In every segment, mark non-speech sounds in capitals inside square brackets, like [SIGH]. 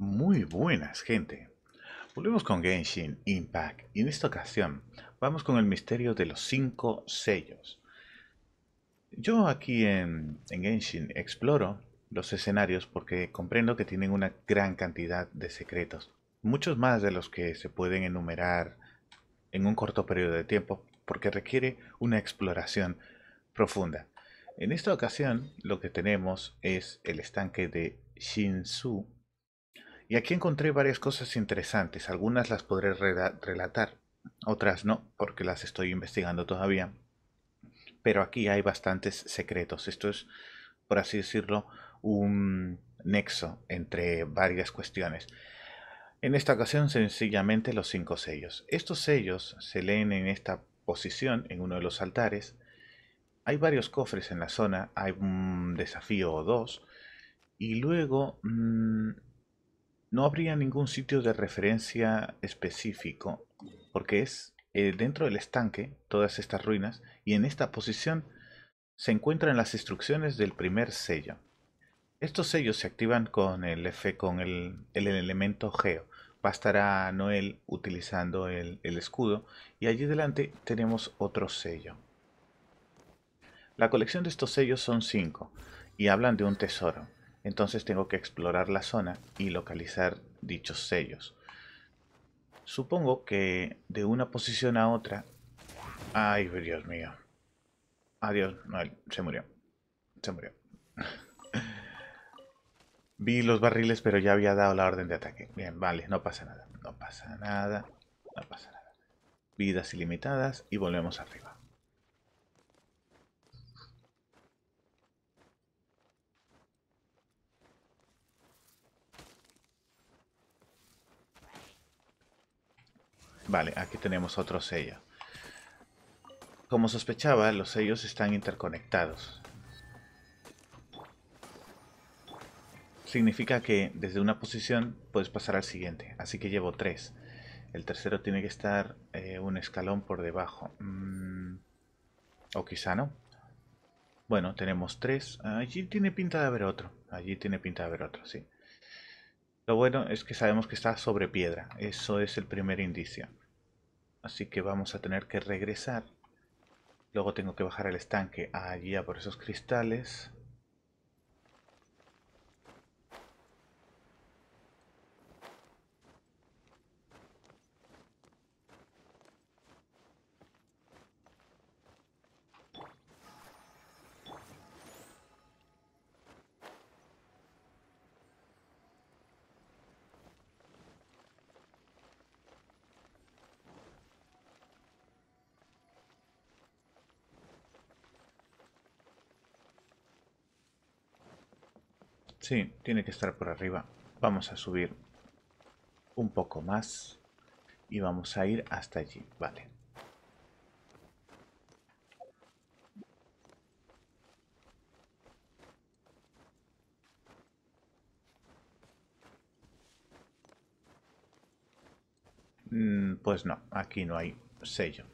Muy buenas, gente. Volvemos con Genshin Impact y en esta ocasión vamos con el misterio de los cinco sellos. Yo aquí en, Genshin exploro los escenarios porque comprendo que tienen una gran cantidad de secretos, muchos más de los que se pueden enumerar en un corto periodo de tiempo porque requiere una exploración profunda. En esta ocasión lo que tenemos es el estanque de Shinsu, y aquí encontré varias cosas interesantes. Algunas las podré relatar, otras no, porque las estoy investigando todavía. Pero aquí hay bastantes secretos. Esto es, por así decirlo, un nexo entre varias cuestiones. En esta ocasión sencillamente los cinco sellos. Estos sellos se leen en esta posición, en uno de los altares. Hay varios cofres en la zona, hay un desafío o dos. Y luego mm, no habría ningún sitio de referencia específico, porque es eh, dentro del estanque, todas estas ruinas, y en esta posición se encuentran las instrucciones del primer sello. Estos sellos se activan con el, F, con el, elemento geo. Bastará Noel utilizando el, el escudo y allí delante tenemos otro sello. La colección de estos sellos son 5 y hablan de un tesoro. Entonces tengo que explorar la zona y localizar dichos sellos. Supongo que de una posición a otra... Ay, Dios mío. Adiós, Se murió. Se murió. [LAUGHS] Vi los barriles, pero ya había dado la orden de ataque. Bien, vale, no pasa nada. No pasa nada. No pasa nada. Vidas ilimitadas y volvemos arriba. Vale, aquí tenemos otro sello. Como sospechaba, los sellos están interconectados. Significa que desde una posición puedes pasar al siguiente, así que llevo tres. El tercero tiene que estar eh, un escalón por debajo. Mm, o quizá no. Bueno, tenemos tres. Allí tiene pinta de haber otro. Allí tiene pinta de haber otro, sí. Lo bueno es que sabemos que está sobre piedra. Eso es el primer indicio. Así que vamos a tener que regresar. Luego tengo que bajar al estanque a por esos cristales. Sí, tiene que estar por arriba. Vamos a subir un poco más y vamos a ir hasta allí. Vale. Mm, pues no, aquí no hay sello.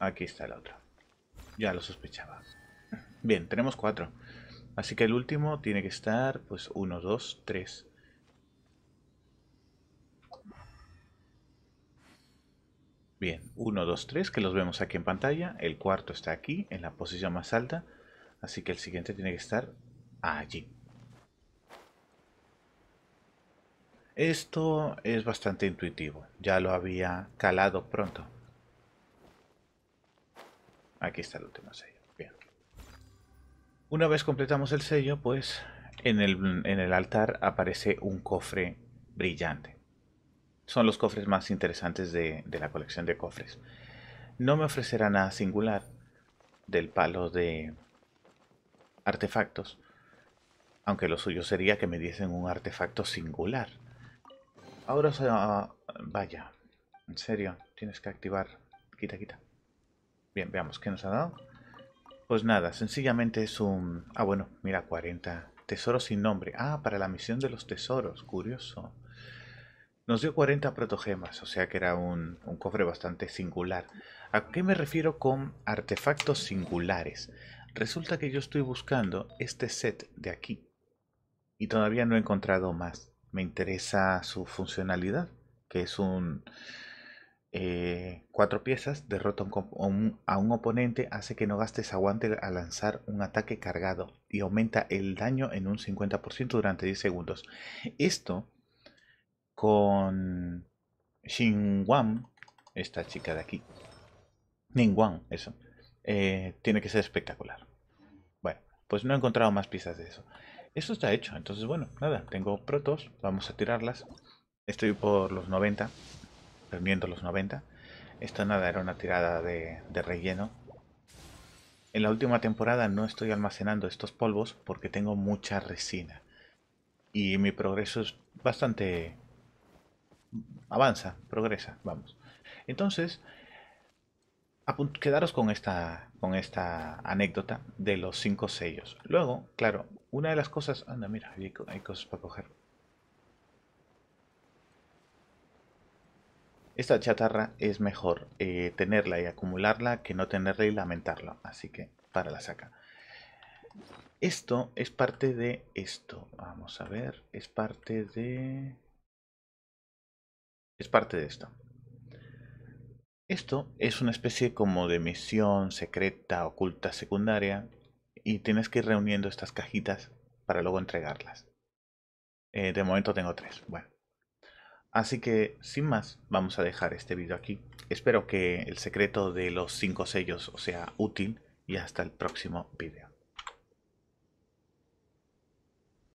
Aquí está el otro. Ya lo sospechaba. Bien, tenemos cuatro. Así que el último tiene que estar, pues, uno, dos, tres. Bien, uno, dos, tres, que los vemos aquí en pantalla. El cuarto está aquí, en la posición más alta. Así que el siguiente tiene que estar allí. Esto es bastante intuitivo. Ya lo había calado pronto. Aquí está el último sello. Bien. Una vez completamos el sello, pues en el, altar aparece un cofre brillante. Son los cofres más interesantes de, la colección de cofres. No me ofrecerá nada singular del palo de artefactos, aunque lo suyo sería que me diesen un artefacto singular. Ahora, ah, vaya, en serio, tienes que activar. Quita, quita. Bien, veamos qué nos ha dado. Pues nada, sencillamente es un... Ah, bueno, mira, 40. tesoros sin nombre. Ah, para la misión de los tesoros. Curioso. Nos dio 40 protogemas, o sea que era un, un cofre bastante singular. ¿A qué me refiero con artefactos singulares? Resulta que yo estoy buscando este set de aquí. Y todavía no he encontrado más. Me interesa su funcionalidad, que es un eh, cuatro piezas, derrota a un, oponente, hace que no gastes aguante al lanzar un ataque cargado y aumenta el daño en un 50% durante 10 segundos. Esto con Xin esta chica de aquí, Ningguang, eso, eh, tiene que ser espectacular. Bueno, pues no he encontrado más piezas de eso. Esto está hecho, entonces bueno, nada, tengo protos, vamos a tirarlas. Estoy por los 90, perdiendo los 90. Esto nada, era una tirada de, relleno. En la última temporada no estoy almacenando estos polvos porque tengo mucha resina. Y mi progreso es bastante... Avanza, progresa, vamos. Entonces, quedaros con esta, con esta anécdota de los cinco sellos. Luego, claro, una de las cosas... Anda, mira, hay, hay cosas para coger. Esta chatarra es mejor eh, tenerla y acumularla que no tenerla y lamentarlo. Así que para la saca. Esto es parte de esto. Vamos a ver. Es parte de... Es parte de esto. Esto es una especie como de misión secreta, oculta, secundaria. Y tienes que ir reuniendo estas cajitas para luego entregarlas. Eh, de momento tengo tres. Bueno. Así que, sin más, vamos a dejar este vídeo aquí. Espero que el secreto de los cinco sellos sea útil y hasta el próximo vídeo.